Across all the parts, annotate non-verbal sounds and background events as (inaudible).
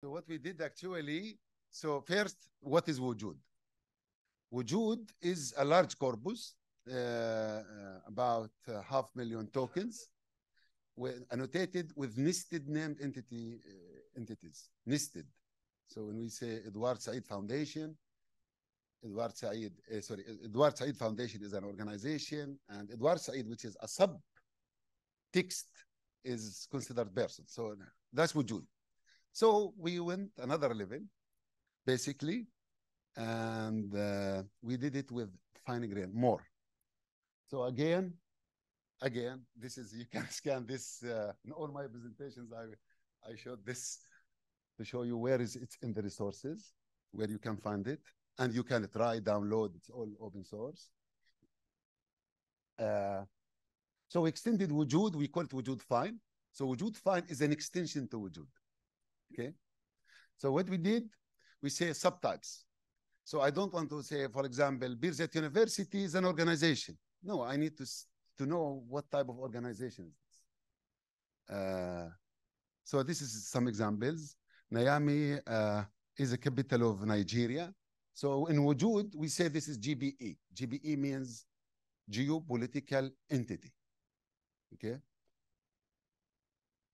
So what we did actually, so first, what is wujud? Wujud is a large corpus, uh, uh, about uh, half million tokens, with, annotated with nested named entity uh, entities, nested. So when we say Edward Said Foundation, Edward Said, uh, sorry, Edward Said Foundation is an organization, and Edward Said, which is a sub text, is considered person. So that's wujud. So we went another level, basically, and uh, we did it with fine grain more. So again, again, this is you can (laughs) scan this uh, in all my presentations. I I showed this to show you where is it's in the resources, where you can find it, and you can try download. It's all open source. Uh, so extended wujud, we call it wujud fine. So wujud fine is an extension to wujud. Okay. So what we did, we say subtypes. So I don't want to say, for example, Birzeit University is an organization. No, I need to, to know what type of organization is uh, so this is some examples. Nayami uh, is a capital of Nigeria. So in Wujud, we say this is GBE. GBE means geopolitical entity. Okay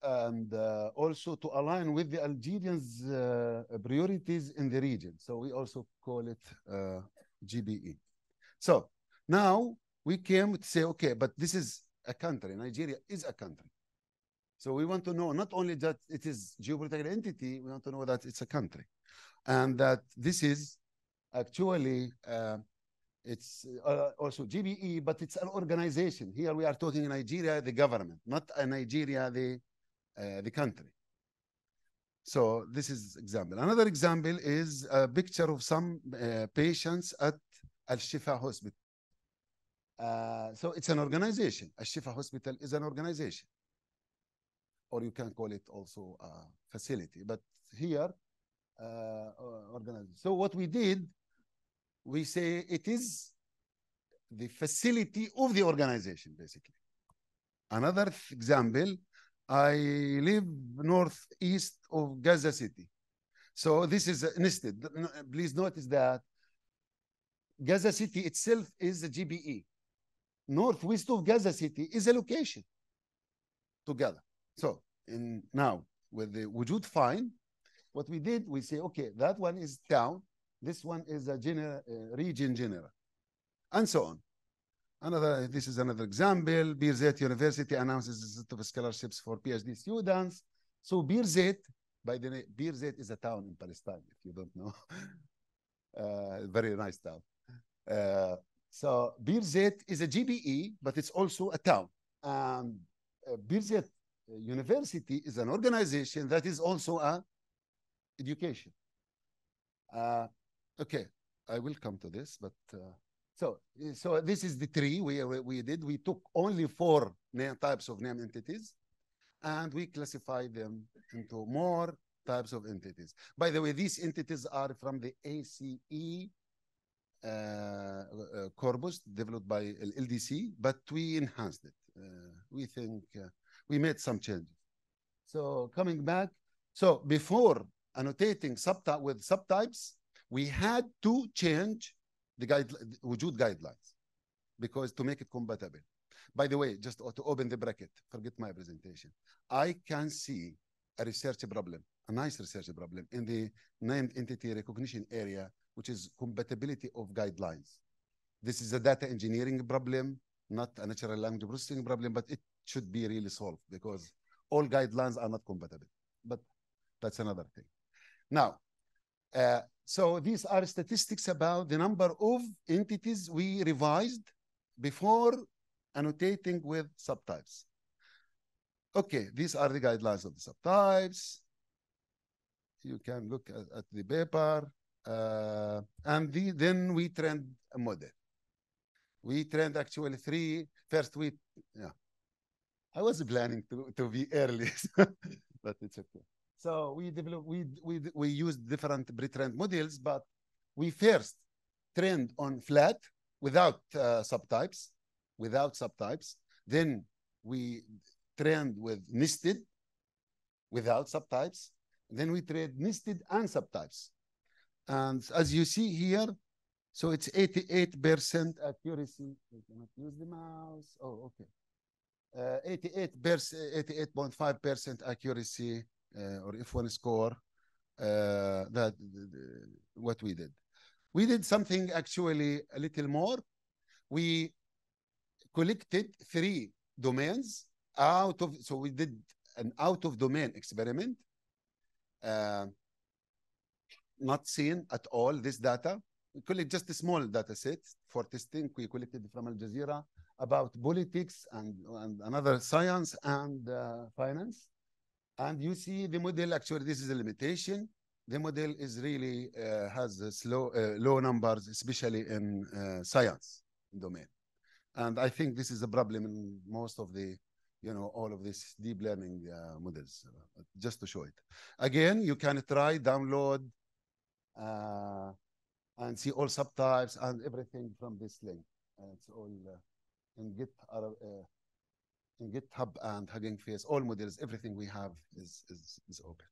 and uh, also to align with the Algerians' uh, priorities in the region. So we also call it uh, GBE. So now we came to say, okay, but this is a country. Nigeria is a country. So we want to know not only that it is geopolitical entity, we want to know that it's a country, and that this is actually uh, it's uh, also GBE, but it's an organization. Here we are talking Nigeria, the government, not Nigeria, the uh, the country. So this is example. Another example is a picture of some uh, patients at Al-Shifa Hospital. Uh, so it's an organization. Al-Shifa Hospital is an organization. Or you can call it also a facility. But here, uh, organization. So what we did, we say it is the facility of the organization, basically. Another example I live northeast of Gaza City. So this is nested. Please notice that Gaza City itself is a GBE. Northwest of Gaza City is a location together. So in now with the wujud fine, what we did, we say, okay, that one is town, this one is a general, uh, region general, and so on. Another, this is another example. Birzeit University announces a set of scholarships for PhD students. So Birzeit, by the name, Birzeit is a town in Palestine, if you don't know. (laughs) uh, very nice town. Uh, so Birzeit is a GBE, but it's also a town. Um, uh, Birzeit uh, University is an organization that is also a education. Uh, okay, I will come to this, but uh, so, so this is the tree we, we did. We took only four types of name entities and we classified them into more types of entities. By the way, these entities are from the ACE uh, uh, corpus developed by LDC, but we enhanced it. Uh, we think uh, we made some changes. So coming back, so before annotating subtype with subtypes, we had to change the guide wujud guidelines because to make it compatible. By the way, just to open the bracket, forget my presentation. I can see a research problem, a nice research problem in the named entity recognition area, which is compatibility of guidelines. This is a data engineering problem, not a natural language processing problem, but it should be really solved because all guidelines are not compatible. But that's another thing. Now, uh, so these are statistics about the number of entities we revised before annotating with subtypes. Okay, these are the guidelines of the subtypes. You can look at, at the paper. Uh, and the, then we trend a model. We trend actually three. First, we, yeah. I was planning to, to be early, (laughs) but it's okay. So we we we we use different pre models, but we first trained on flat without uh, subtypes, without subtypes. Then we trained with nested without subtypes. Then we trained nested and subtypes. And as you see here, so it's 88% accuracy. I cannot use the mouse. Oh, okay. 88.5% uh, accuracy uh, or if one score uh, that what we did. We did something actually a little more. We collected three domains out of, so we did an out of domain experiment, uh, not seen at all this data. We collect just a small data set for testing. We collected from Al Jazeera about politics and, and another science and uh, finance. And you see the model, actually, this is a limitation. The model is really uh, has slow, uh, low numbers, especially in uh, science domain. And I think this is a problem in most of the, you know, all of these deep learning uh, models, uh, just to show it. Again, you can try download uh, and see all subtypes and everything from this link. And it's all in Git, in GitHub and Hugging Face, all models, everything we have is, is, is open.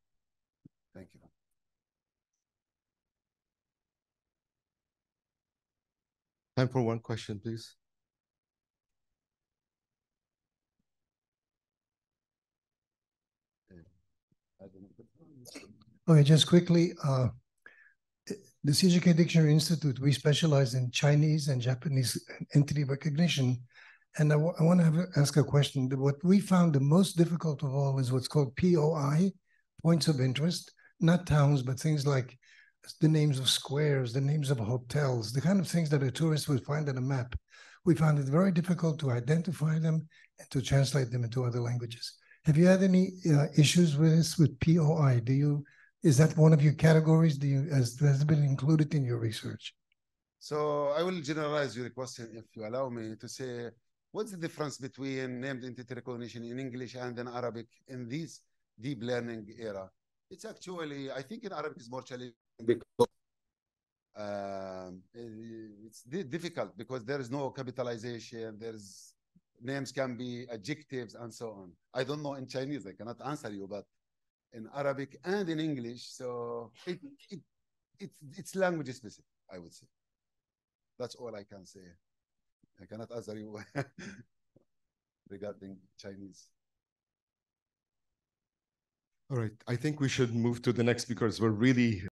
Thank you. Time for one question, please. Okay, just quickly, uh, the CJK Dictionary Institute, we specialize in Chinese and Japanese entity recognition. And I, want to have, ask a question. What we found the most difficult of all is what's called POI, points of interest, not towns, but things like the names of squares, the names of hotels, the kind of things that a tourist would find on a map. We found it very difficult to identify them and to translate them into other languages. Have you had any uh, issues with this with POI? Do you is that one of your categories? Do you has, has been included in your research? So I will generalize your question if you allow me to say What's the difference between named entity recognition in English and in Arabic in this deep learning era? It's actually, I think in Arabic is more challenging because uh, it's difficult because there is no capitalization, there's names can be adjectives and so on. I don't know in Chinese, I cannot answer you, but in Arabic and in English, so it, it, it's, it's language specific, I would say. That's all I can say. I cannot answer you regarding Chinese. All right, I think we should move to the next speakers. We're really